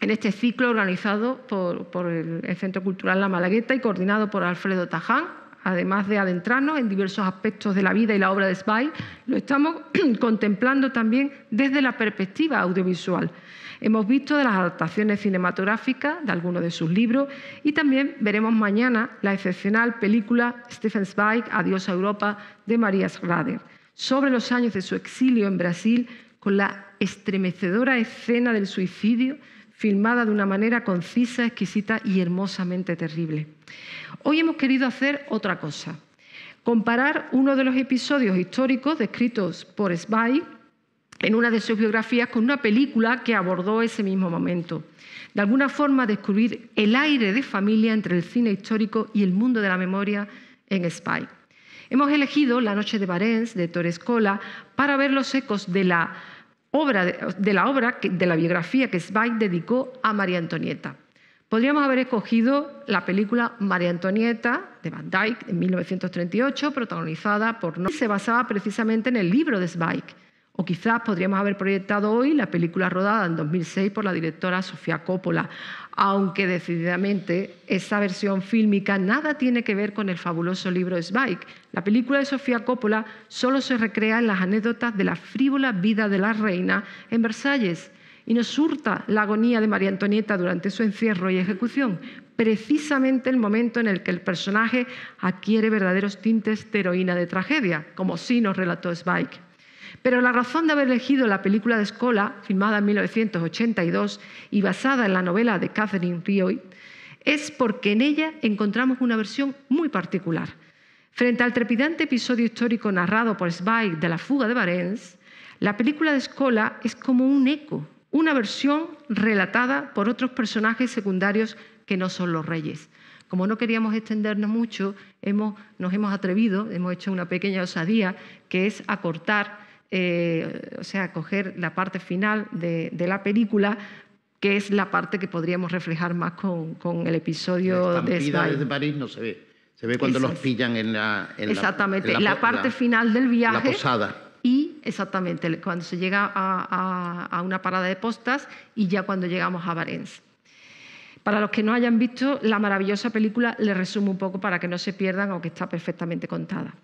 en este ciclo organizado por, el, Centro Cultural La Malagueta y coordinado por Alfredo Taján, además de adentrarnos en diversos aspectos de la vida y la obra de Zweig, lo estamos contemplando también desde la perspectiva audiovisual. Hemos visto de las adaptaciones cinematográficas de algunos de sus libros y también veremos mañana la excepcional película Stephen Zweig, Adiós a Europa, de María Schrader, sobre los años de su exilio en Brasil, con la estremecedora escena del suicidio filmada de una manera concisa, exquisita y hermosamente terrible. Hoy hemos querido hacer otra cosa, comparar uno de los episodios históricos descritos por spy en una de sus biografías con una película que abordó ese mismo momento. De alguna forma, descubrir el aire de familia entre el cine histórico y el mundo de la memoria en Spy. Hemos elegido La Noche de Barents de Torrescola para ver los ecos de la obra de, la obra, de la biografía que Zweig dedicó a María Antonieta. Podríamos haber escogido la película María Antonieta de Van Dyck en 1938, protagonizada por No. Se basaba precisamente en el libro de Zweig. O quizás podríamos haber proyectado hoy la película rodada en 2006 por la directora Sofía Coppola, aunque decididamente esa versión fílmica nada tiene que ver con el fabuloso libro Spike. La película de Sofía Coppola solo se recrea en las anécdotas de la frívola vida de la reina en Versalles y nos surta la agonía de María Antonieta durante su encierro y ejecución, precisamente el momento en el que el personaje adquiere verdaderos tintes de heroína de tragedia, como sí nos relató Spike. Pero la razón de haber elegido la película de Escola, filmada en 1982 y basada en la novela de Catherine Rioy, es porque en ella encontramos una versión muy particular. Frente al trepidante episodio histórico narrado por Zweig de la fuga de Barents, la película de Escola es como un eco, una versión relatada por otros personajes secundarios que no son los reyes. Como no queríamos extendernos mucho, hemos, nos hemos atrevido, hemos hecho una pequeña osadía, que es acortar eh, o sea, coger la parte final de, la película, que es la parte que podríamos reflejar más con, el episodio de Spy. desde París no se ve. Se ve cuando los pillan en la... En exactamente, la, en la, parte final del viaje. La posada. Y exactamente, cuando se llega a, una parada de postas y ya cuando llegamos a Barents. Para los que no hayan visto, la maravillosa película les resumo un poco para que no se pierdan, aunque está perfectamente contada.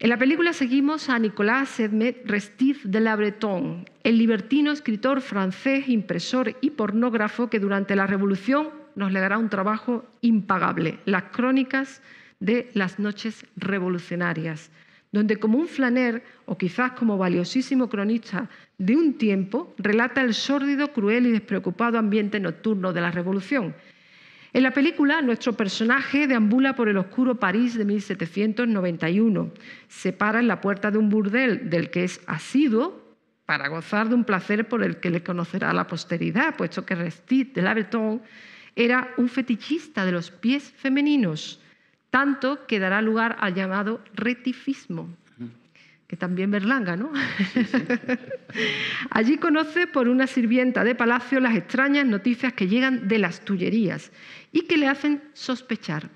En la película seguimos a Nicolas sedmet Restif de la Breton, el libertino escritor francés, impresor y pornógrafo que durante la Revolución nos legará un trabajo impagable, las crónicas de las noches revolucionarias, donde como un flaner o quizás como valiosísimo cronista de un tiempo relata el sórdido, cruel y despreocupado ambiente nocturno de la Revolución, en la película, nuestro personaje deambula por el oscuro París de 1791. Se para en la puerta de un burdel del que es asiduo para gozar de un placer por el que le conocerá la posteridad, puesto que Restit de breton era un fetichista de los pies femeninos, tanto que dará lugar al llamado retifismo también Berlanga, ¿no? Allí conoce por una sirvienta de palacio las extrañas noticias que llegan de las Tullerías y que le hacen sospechar.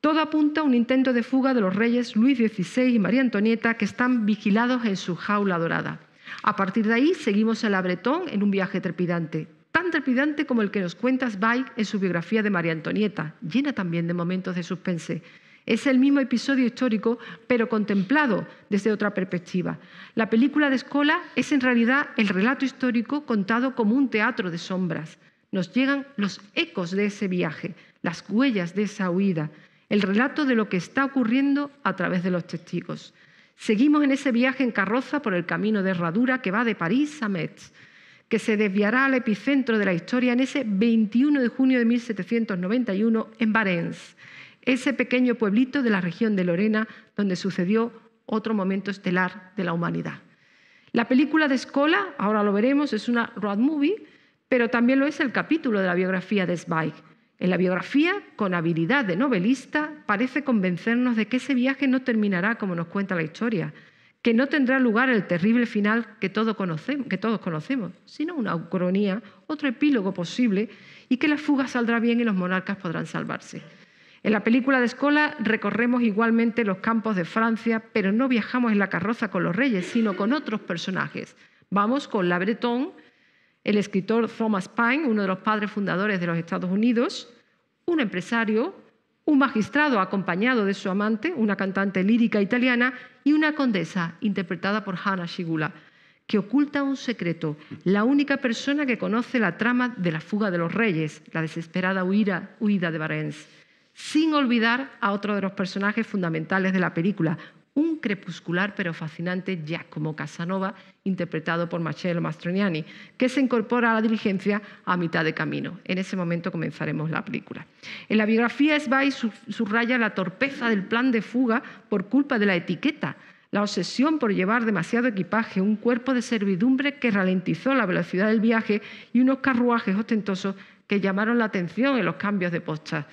Todo apunta a un intento de fuga de los reyes Luis XVI y María Antonieta que están vigilados en su jaula dorada. A partir de ahí seguimos el Abretón en un viaje trepidante, tan trepidante como el que nos cuenta Zweig en su biografía de María Antonieta, llena también de momentos de suspense. Es el mismo episodio histórico, pero contemplado desde otra perspectiva. La película de Escola es en realidad el relato histórico contado como un teatro de sombras. Nos llegan los ecos de ese viaje, las huellas de esa huida, el relato de lo que está ocurriendo a través de los testigos. Seguimos en ese viaje en carroza por el camino de herradura que va de París a Metz, que se desviará al epicentro de la historia en ese 21 de junio de 1791 en Barents ese pequeño pueblito de la región de Lorena donde sucedió otro momento estelar de la humanidad. La película de Escola, ahora lo veremos, es una road movie, pero también lo es el capítulo de la biografía de Zweig. En la biografía, con habilidad de novelista, parece convencernos de que ese viaje no terminará como nos cuenta la historia, que no tendrá lugar el terrible final que, todos conocemos, sino una ucronía, otro epílogo posible, y que la fuga saldrá bien y los monarcas podrán salvarse. En la película de Escola recorremos igualmente los campos de Francia, pero no viajamos en la carroza con los reyes, sino con otros personajes. Vamos con La Breton, el escritor Thomas Paine, uno de los padres fundadores de los Estados Unidos, un empresario, un magistrado acompañado de su amante, una cantante lírica italiana, y una condesa, interpretada por Hannah Shigula, que oculta un secreto, la única persona que conoce la trama de la fuga de los reyes, la desesperada huida, huida de Barents sin olvidar a otro de los personajes fundamentales de la película, un crepuscular pero fascinante Giacomo Casanova, interpretado por Marcello Mastroniani, que se incorpora a la diligencia a mitad de camino. En ese momento comenzaremos la película. En la biografía, Svay subraya la torpeza del plan de fuga por culpa de la etiqueta, la obsesión por llevar demasiado equipaje, un cuerpo de servidumbre que ralentizó la velocidad del viaje y unos carruajes ostentosos que llamaron la atención en los cambios de posta.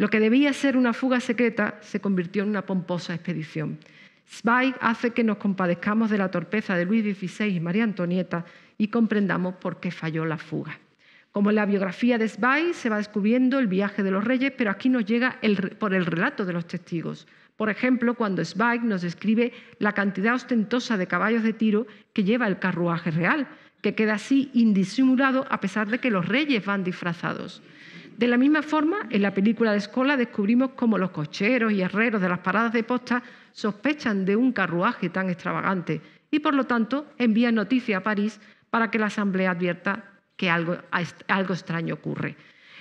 Lo que debía ser una fuga secreta se convirtió en una pomposa expedición. Zweig hace que nos compadezcamos de la torpeza de Luis XVI y María Antonieta y comprendamos por qué falló la fuga. Como en la biografía de Zweig se va descubriendo el viaje de los reyes, pero aquí nos llega por el relato de los testigos. Por ejemplo, cuando Zweig nos describe la cantidad ostentosa de caballos de tiro que lleva el carruaje real, que queda así indisimulado a pesar de que los reyes van disfrazados. De la misma forma, en la película de Escola descubrimos cómo los cocheros y herreros de las paradas de posta sospechan de un carruaje tan extravagante y, por lo tanto, envían noticia a París para que la Asamblea advierta que algo extraño ocurre.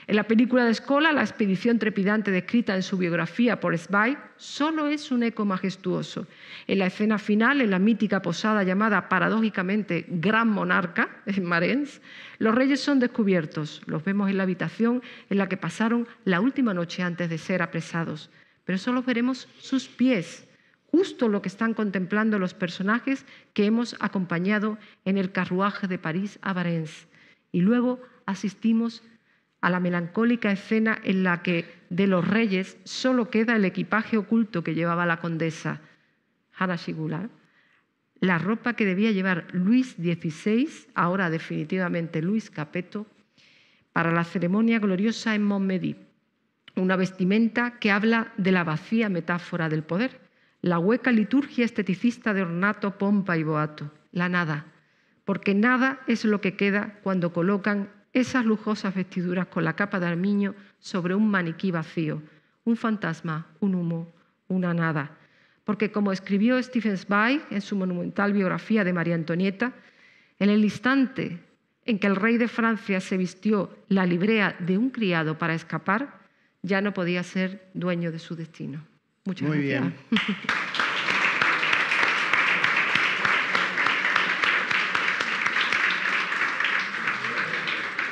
En la película de Escola, la expedición trepidante descrita en su biografía por Zweig solo es un eco majestuoso. En la escena final, en la mítica posada llamada paradójicamente Gran Monarca, en Marens, los reyes son descubiertos. Los vemos en la habitación en la que pasaron la última noche antes de ser apresados. Pero solo veremos sus pies, justo lo que están contemplando los personajes que hemos acompañado en el carruaje de París a Varens. Y luego asistimos a la melancólica escena en la que de los reyes solo queda el equipaje oculto que llevaba la condesa Hanna Shigula, la ropa que debía llevar Luis XVI, ahora definitivamente Luis Capeto, para la ceremonia gloriosa en Montmedy. Una vestimenta que habla de la vacía metáfora del poder, la hueca liturgia esteticista de ornato, pompa y boato, la nada, porque nada es lo que queda cuando colocan esas lujosas vestiduras con la capa de armiño sobre un maniquí vacío, un fantasma, un humo, una nada. Porque como escribió Stephen Zweig en su monumental biografía de María Antonieta, en el instante en que el rey de Francia se vistió la librea de un criado para escapar, ya no podía ser dueño de su destino. Muchas gracias.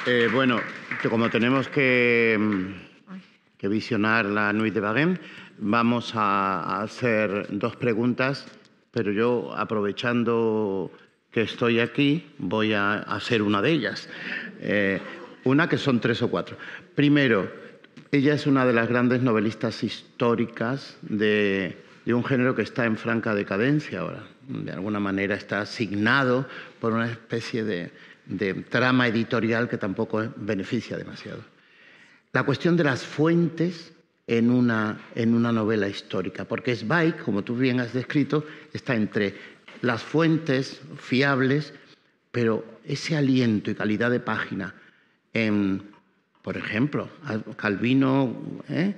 Eh, bueno, como tenemos mm, que, visionar la Nuit de Baguén, vamos a hacer dos preguntas, pero yo, aprovechando que estoy aquí, voy a hacer una de ellas. Eh, una que son tres o cuatro. Primero, ella es una de las grandes novelistas históricas de un género que está en franca decadencia ahora. De alguna manera está asignado por una especie de de trama editorial que tampoco beneficia demasiado. La cuestión de las fuentes en una, en una novela histórica, porque Zweig, como tú bien has descrito, está entre las fuentes fiables, pero ese aliento y calidad de página en, por ejemplo, Calvino, ¿eh?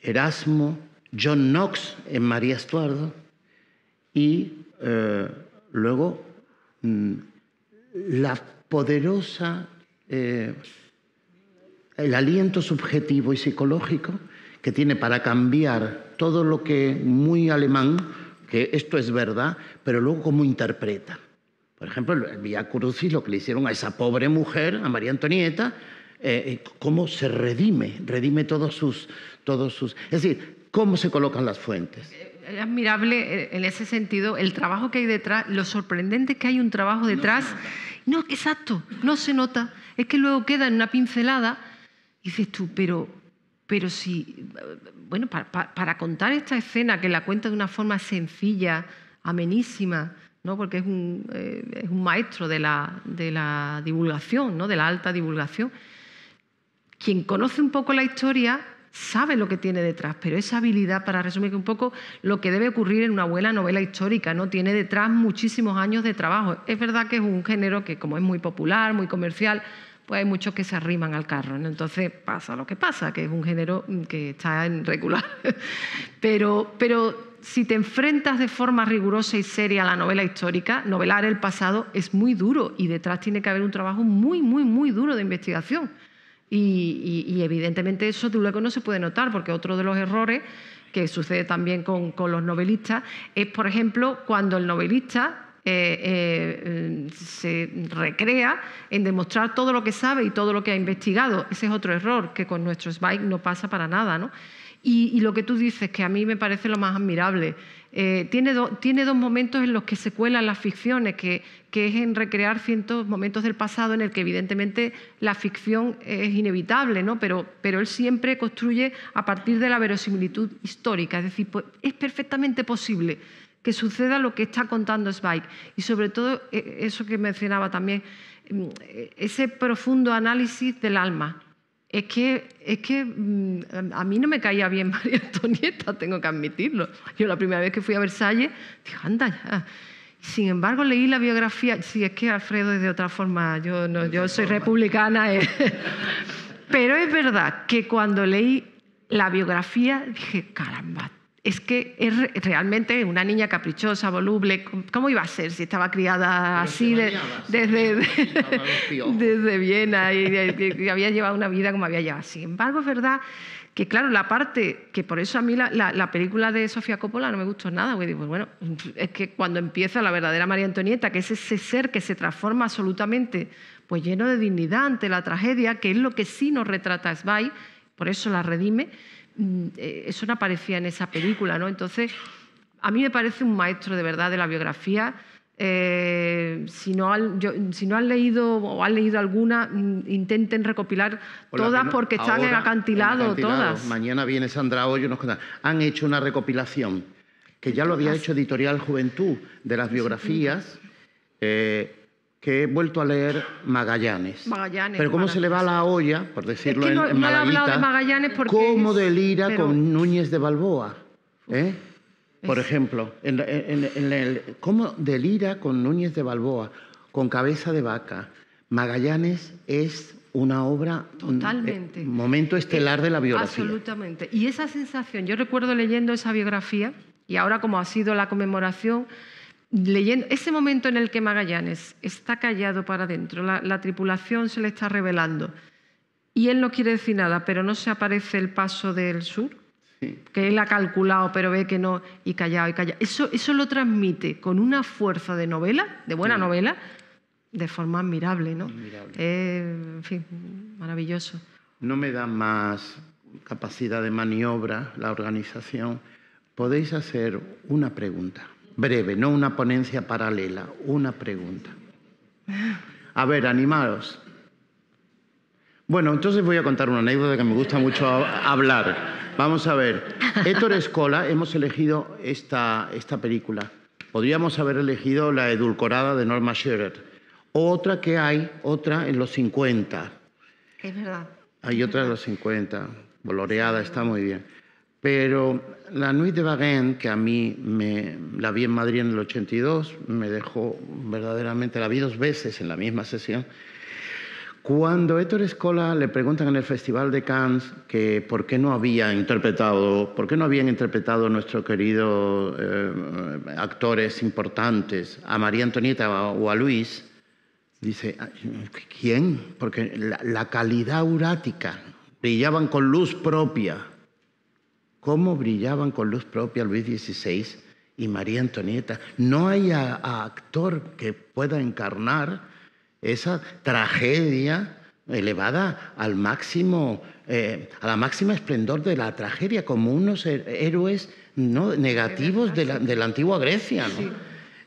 Erasmo, John Knox en María Estuardo y eh, luego Mm, la poderosa, eh, el aliento subjetivo y psicológico que tiene para cambiar todo lo que muy alemán, que esto es verdad, pero luego cómo interpreta. Por ejemplo, el Via y lo que le hicieron a esa pobre mujer, a María Antonieta, eh, eh, cómo se redime, redime todos sus, todos sus... Es decir, cómo se colocan las fuentes es admirable eh, en ese sentido el trabajo que hay detrás, lo sorprendente es que hay un trabajo detrás. No, exacto, no se nota. Es que luego queda en una pincelada y dices tú, pero, pero si, bueno, para, contar esta escena que la cuenta de una forma sencilla, amenísima, ¿no? porque es un, eh, es un maestro de la, de la divulgación, ¿no? de la alta divulgación. Quien conoce un poco la historia sabe lo que tiene detrás, pero esa habilidad, para resumir un poco, lo que debe ocurrir en una buena novela histórica, ¿no? Tiene detrás muchísimos años de trabajo. Es verdad que es un género que, como es muy popular, muy comercial, pues hay muchos que se arriman al carro. Entonces pasa lo que pasa, que es un género mm, que está en regular. Pero, pero si te enfrentas de forma rigurosa y seria a la novela histórica, novelar el pasado es muy duro y detrás tiene que haber un trabajo muy, muy, muy duro de investigación. Y, evidentemente eso luego no se puede notar, porque otro de los errores que sucede también con, los novelistas es, por ejemplo, cuando el novelista eh, eh, se recrea en demostrar todo lo que sabe y todo lo que ha investigado. Ese es otro error que con nuestro spike no pasa para nada. ¿no? Y, lo que tú dices, que a mí me parece lo más admirable, eh, tiene, tiene, dos momentos en los que se cuelan las ficciones, que, que, es en recrear ciertos momentos del pasado en el que evidentemente la ficción es inevitable, ¿no? pero, pero él siempre construye a partir de la verosimilitud histórica, es decir, pues, es perfectamente posible que suceda lo que está contando Spike. Y sobre todo, e, eso que mencionaba también, mm, e, ese profundo análisis del alma, es que, es que mm, a mí no me caía bien María Antonieta, tengo que admitirlo. Yo la primera vez que fui a Versalles, dije, anda ya. Sin embargo, leí la biografía. Sí, es que Alfredo es de otra forma. Yo, no, yo soy republicana. Eh. Pero es verdad que cuando leí la biografía dije, caramba, es que es realmente una niña caprichosa, voluble. ¿Cómo iba a ser si estaba criada así desde, desde Viena y, había llevado una vida como había llevado? Sin embargo, es verdad que, claro, la parte que por eso a mí la, película de Sofía Coppola no me gustó nada, bueno, es que cuando empieza la verdadera María Antonieta, que es ese ser que se transforma absolutamente, pues lleno de dignidad ante la tragedia, que es lo que sí nos retrata Svay, por eso la redime Mm, eh, eso no aparecía en esa película, ¿no? Entonces, a mí me parece un maestro de verdad de la biografía. Eh, si, no han, si no han leído o han leído alguna, mm, intenten recopilar todas porque están en, acantilado, todas. Mañana viene Sandra Hoyo, nos Han hecho una recopilación que ya lo había hecho Editorial Juventud de las biografías. Eh, que he vuelto a leer Magallanes. Pero cómo se le va la olla, por decirlo en, Magallanes porque cómo delira con Núñez de Balboa, ¿eh? Por ejemplo, en, cómo delira con Núñez de Balboa, con Cabeza de Vaca. Magallanes es una obra mm, totalmente eh, momento estelar de la biografía. Absolutamente. Y esa sensación, yo recuerdo leyendo esa biografía y ahora como ha sido la conmemoración ese momento en el que Magallanes está callado para adentro, la, tripulación se le está revelando y él no quiere decir nada, pero no se aparece el paso del sur, que él ha calculado, pero ve que no, y callado, y callado. Eso, eso lo transmite con una fuerza de novela, de buena novela, de forma admirable, ¿no? Eh, en fin, maravilloso. No me da más capacidad de maniobra la organización. Podéis hacer una pregunta breve, no una ponencia paralela, una pregunta. A ver, animados. Bueno, entonces voy a contar una anécdota que me gusta mucho hablar. Vamos a ver. Héctor Escola, hemos elegido esta, esta película. Podríamos haber elegido la edulcorada de Norma Scherer. otra que hay, otra en los 50. Es verdad. Hay otra en los 50. Boloreada, está muy bien. Pero la Nuit de Varennes, que a mí la vi en Madrid en el 82, me dejó verdaderamente, la vi dos veces en la misma sesión. Cuando Héctor Escola le preguntan en el Festival de Cannes que por qué no había interpretado, por qué no habían interpretado nuestros queridos eh, actores importantes a María Antonieta o a Luis, dice, ¿quién? Porque la calidad urática, brillaban con luz propia cómo brillaban con luz propia Luis XVI y María Antonieta. No hay actor que pueda encarnar esa tragedia elevada al máximo, eh, a la máxima esplendor de la tragedia, como unos héroes ¿no? negativos de la, de la antigua Grecia.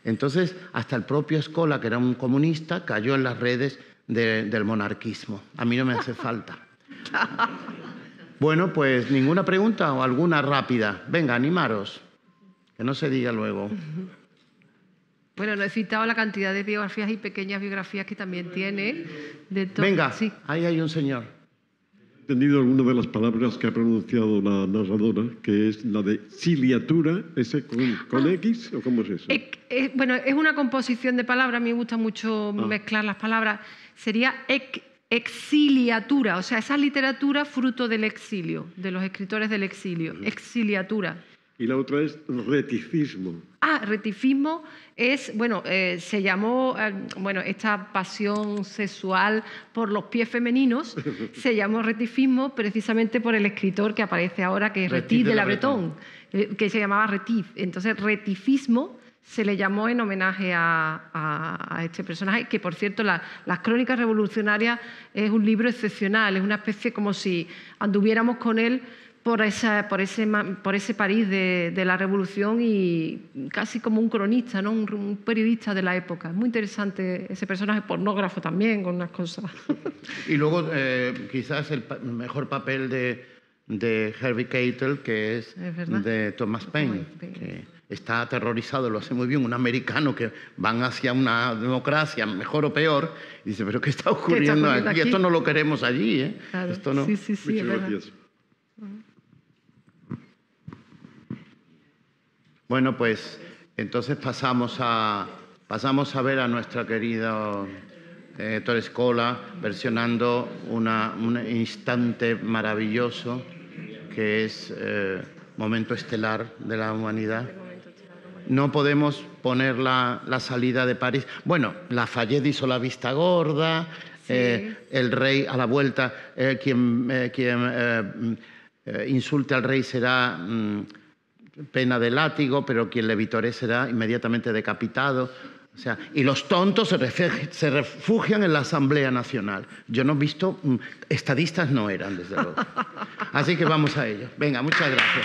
Entonces, hasta el propio Escola, que era un comunista, cayó en las redes del monarquismo. A mí no me hace falta. Bueno, pues ninguna pregunta o alguna rápida. Venga, animaros. Que no se diga luego. Bueno, no he citado la cantidad de biografías y pequeñas biografías que también tiene. De Venga, sí. ahí hay un señor. He entendido alguna de las palabras que ha pronunciado la narradora, que es la de ciliatura, ¿ese con, ah. X o cómo es eso? Eh, bueno, es una composición de palabras, a mí me gusta mucho ah. mezclar las palabras. Sería ec exiliatura, o sea, esa literatura fruto del exilio, de los escritores del exilio, mm. exiliatura. Y la otra es retifismo. Ah, retifismo es, bueno, eh, se llamó, eh, bueno, esta pasión sexual por los pies femeninos, se llamó retifismo precisamente por el escritor que aparece ahora, que es Retif, de la eh, que se llamaba Retif. Entonces, retifismo se le llamó en homenaje a, este personaje, que por cierto las crónicas revolucionarias es un libro excepcional, es una especie como si anduviéramos con él por, ese, por París de, la revolución y casi como un cronista, ¿no? un, periodista de la época. Es muy interesante ese personaje, pornógrafo también, con unas cosas. Y luego eh, quizás el mejor papel de, Herbie Harvey Keitel, que es, de Thomas Paine está aterrorizado, lo hace muy bien, un americano que van hacia una democracia, mejor o peor, y dice, pero ¿qué está ocurriendo, aquí? Esto no lo queremos allí, ¿eh? Esto no. Sí, sí, sí, Muchas gracias. Bueno, pues entonces pasamos a, pasamos a ver a nuestra querida eh, Torres Cola versionando un instante maravilloso que es eh, momento estelar de la humanidad no podemos poner la, salida de París. Bueno, Lafayette hizo la vista gorda, eh, el rey a la vuelta, eh, quien, eh, insulte al rey será mm, pena de látigo, pero quien le vitore será inmediatamente decapitado. O sea, y los tontos se, refugian en la Asamblea Nacional. Yo no he visto, mm, estadistas no eran, desde luego. Así que vamos a ello. Venga, muchas gracias.